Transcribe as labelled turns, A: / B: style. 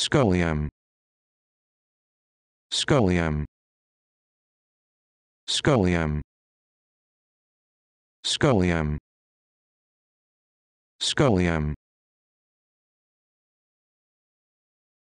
A: Scolium. Scolium. Scolium. Scolium. Scolium.